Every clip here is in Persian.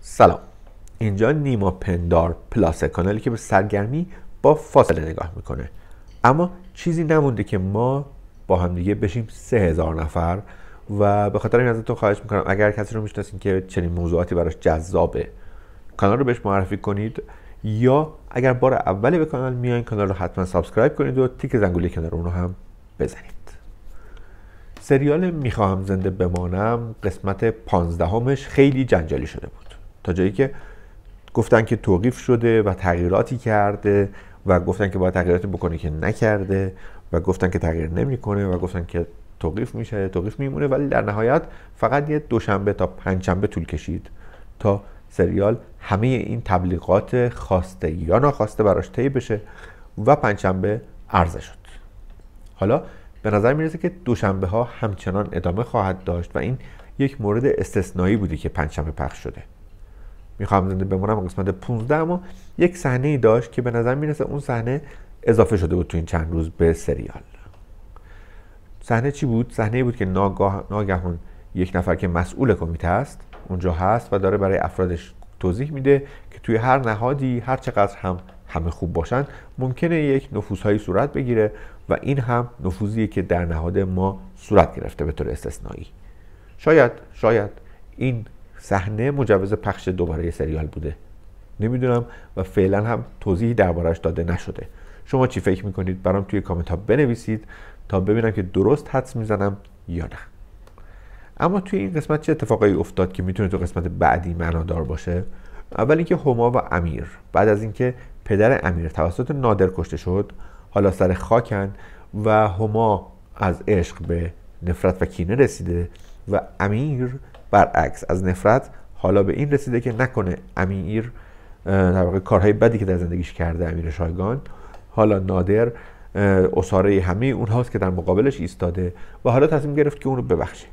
سلام اینجا نیما پندار پلاس کانالی که به سرگرمی با فاصله نگاه میکنه اما چیزی نمونده که ما با هم دیگه بشیم سه هزار نفر و به خاطر این ازتون خواهش میکنم اگر کسی رو میشناسین که چنین موضوعاتی براش جذابه کانال رو بهش معرفی کنید یا اگر بار اولی به کانال میاین کانال رو حتما سابسکرایب کنید و تیک زنگولی کنار اون رو هم بزنید سریال میخواهم زنده بمانم قسمت پانزدهمش خیلی جنجالی شده بود جایی که گفتن که توقیف شده و تغییراتی کرده و گفتن که باید تغییراتی بکنه که نکرده و گفتن که تغییر نمیکنه و گفتن که توقیف میشه توقیف میمونه ولی در نهایت فقط یه دوشنبه تا پنجشنبه طول کشید تا سریال همه این تبلیغات خواسته یا ناخواسته براش طی بشه و پنجشنبه عرضه شد حالا به نظر میرسه که دوشنبه ها همچنان ادامه خواهد داشت و این یک مورد استثنایی بوده که پنجشنبه پخش شده میخوام زنده بمونم قسمت 15 اما یک صحنه ای داشت که به نظر میرسه اون صحنه اضافه شده بود تو این چند روز به سریال صحنه چی بود صحنه بود که ناگاه ناگهان یک نفر که مسئول کمیته است اونجا هست و داره برای افرادش توضیح میده که توی هر نهادی هر چقدر هم همه خوب باشن ممکنه یک نفوذهایی صورت بگیره و این هم نفوذیه که در نهاد ما صورت گرفته به طور استثنایی شاید شاید این صحنه مجوز پخش دوباره سریال بوده نمیدونم و فعلا هم توضیحی دربارهش داده نشده شما چی فکر میکنید برام توی کامنت ها بنویسید تا ببینم که درست حدس میزنم یا نه اما توی این قسمت چه اتفاقایی افتاد که میتونه تو قسمت بعدی معنادار باشه اول اینکه هما و امیر بعد از اینکه پدر امیر توسط نادر کشته شد حالا سر خاکن و هما از عشق به نفرت و کینه رسیده و امیر برعکس از نفرت حالا به این رسیده که نکنه امیر در واقع کارهای بدی که در زندگیش کرده امیر شایگان حالا نادر اساره همه اونهاست که در مقابلش ایستاده و حالا تصمیم گرفت که اونو ببخشه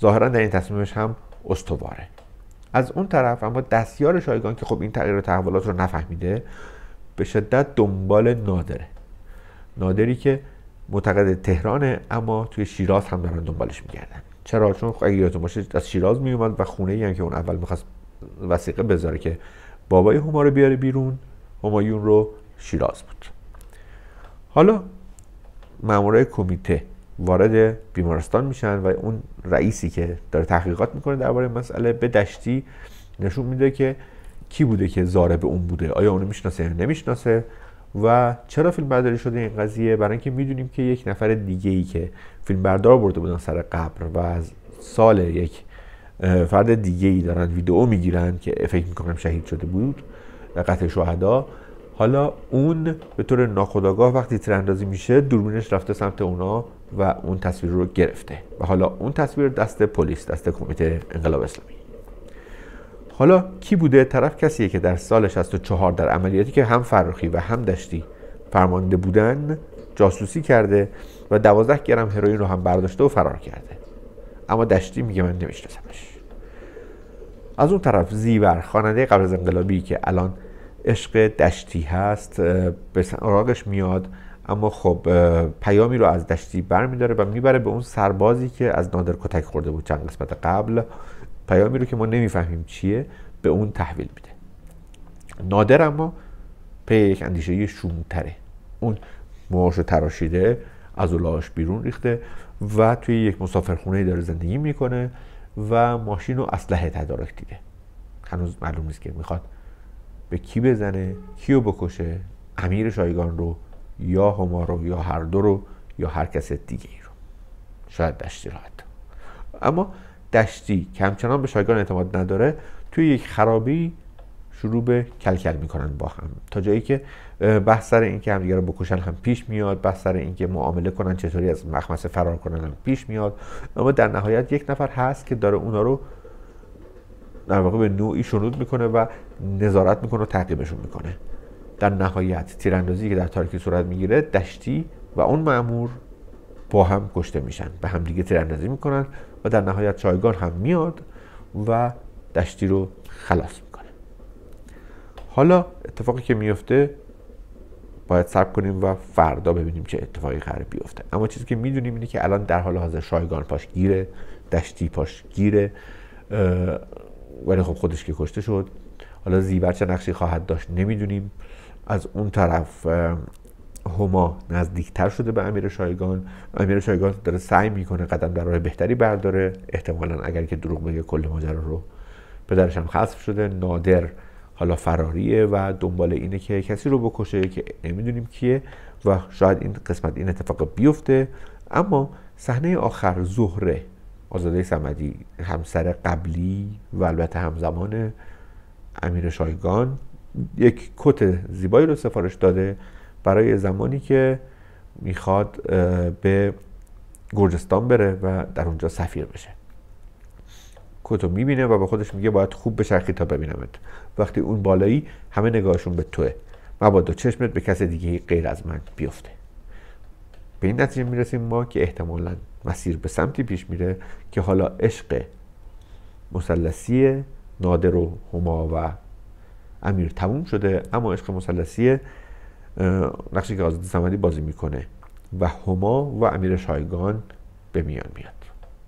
ظاهرا در این تصمیمش هم استواره از اون طرف اما دستیار شایگان که خب این تغییر تحولات رو نفهمیده به شدت دنبال نادره نادری که معتقد تهرانه اما توی شیراز هم دارن دنبالش میگردن چرا چون اگه یادتون باشه از شیراز میومد و خونه ای هم که اون اول میخواست وسیقه بذاره که بابای هما رو بیاره بیرون همایون رو شیراز بود حالا مامورای کمیته وارد بیمارستان میشن و اون رئیسی که داره تحقیقات میکنه درباره مسئله به دشتی نشون میده که کی بوده که زاره به اون بوده آیا اونو میشناسه یا نمیشناسه و چرا فیلم برداری شده این قضیه برای اینکه میدونیم که یک نفر دیگه ای که فیلم بردار برده بودن سر قبر و از سال یک فرد دیگه ای دارن ویدئو میگیرن که فکر میکنم شهید شده بود قتل شهدا حالا اون به طور ناخودآگاه وقتی تیراندازی میشه دوربینش رفته سمت اونا و اون تصویر رو گرفته و حالا اون تصویر دست پلیس دست کمیته انقلاب اسلامی حالا کی بوده طرف کسیه که در سال 64 در عملیاتی که هم فرخی و هم دشتی فرمانده بودن جاسوسی کرده و 12 گرم هروئین رو هم برداشته و فرار کرده اما دشتی میگه من نمیشناسمش از اون طرف زیور خواننده قبل از انقلابی که الان عشق دشتی هست به سراغش میاد اما خب پیامی رو از دشتی برمیداره و میبره به اون سربازی که از نادر کتک خورده بود چند قسمت قبل پیامی رو که ما نمیفهمیم چیه به اون تحویل میده نادر اما پی یک اندیشه شومتره اون موهاش تراشیده از اولاش بیرون ریخته و توی یک مسافرخونه داره زندگی میکنه و ماشین و اسلحه تدارک دیده هنوز معلوم نیست که میخواد به کی بزنه کیو بکشه امیر شایگان رو یا هما رو یا هر دو رو یا هر کس دیگه ای رو شاید دشتی راحت اما دشتی که همچنان به شایگان اعتماد نداره توی یک خرابی شروع به کلکل میکنن با هم تا جایی که بحث سر اینکه همدیگه رو بکشن هم پیش میاد بحث سر اینکه معامله کنن چطوری از مخمسه فرار کنن هم پیش میاد اما در نهایت یک نفر هست که داره اونا رو در واقع به نوعی شنود میکنه و نظارت میکنه و تعقیبشون میکنه در نهایت تیراندازی که در تاریکی صورت میگیره دشتی و اون معمور با هم کشته میشن به هم همدیگه تیراندازی میکنن و در نهایت شایگان هم میاد و دشتی رو خلاص میکنه حالا اتفاقی که میفته باید صبر کنیم و فردا ببینیم چه اتفاقی قرار بیفته اما چیزی که میدونیم اینه که الان در حال حاضر شایگان پاش گیره دشتی پاش گیره ولی خب خودش که کشته شد حالا زیبر چه نقشی خواهد داشت نمیدونیم از اون طرف هما نزدیکتر شده به امیر شایگان امیر شایگان داره سعی میکنه قدم در راه بهتری برداره احتمالا اگر که دروغ بگه کل ماجرا رو پدرش هم خصف شده نادر حالا فراریه و دنبال اینه که کسی رو بکشه که نمیدونیم کیه و شاید این قسمت این اتفاق بیفته اما صحنه آخر زهره آزاده سمدی همسر قبلی و البته همزمان امیر شایگان یک کت زیبایی رو سفارش داده برای زمانی که میخواد به گرجستان بره و در اونجا سفیر بشه کتو میبینه و به خودش میگه باید خوب بچرخی تا ببینمت وقتی اون بالایی همه نگاهشون به توه مبادا چشمت به کس دیگه غیر از من بیفته به این نتیجه میرسیم ما که احتمالا مسیر به سمتی پیش میره که حالا عشق مسلسی نادر و هما و امیر تموم شده اما عشق مسلسیه نقشی که آزاد سمدی بازی میکنه و هما و امیر شایگان به میان میاد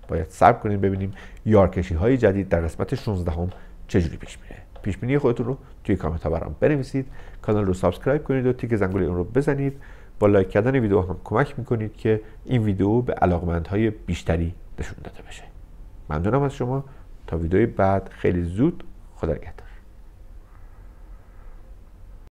باید صبر کنیم ببینیم یارکشی های جدید در قسمت 16 هم چجوری پیش میره پیش بینی خودتون رو توی کامنت ها برام بنویسید کانال رو سابسکرایب کنید و تیک زنگوله اون رو بزنید با لایک کردن ویدیو هم کمک میکنید که این ویدیو به علاقمندهای بیشتری نشون داده بشه ممنونم از شما تا ویدیوی بعد خیلی زود خدا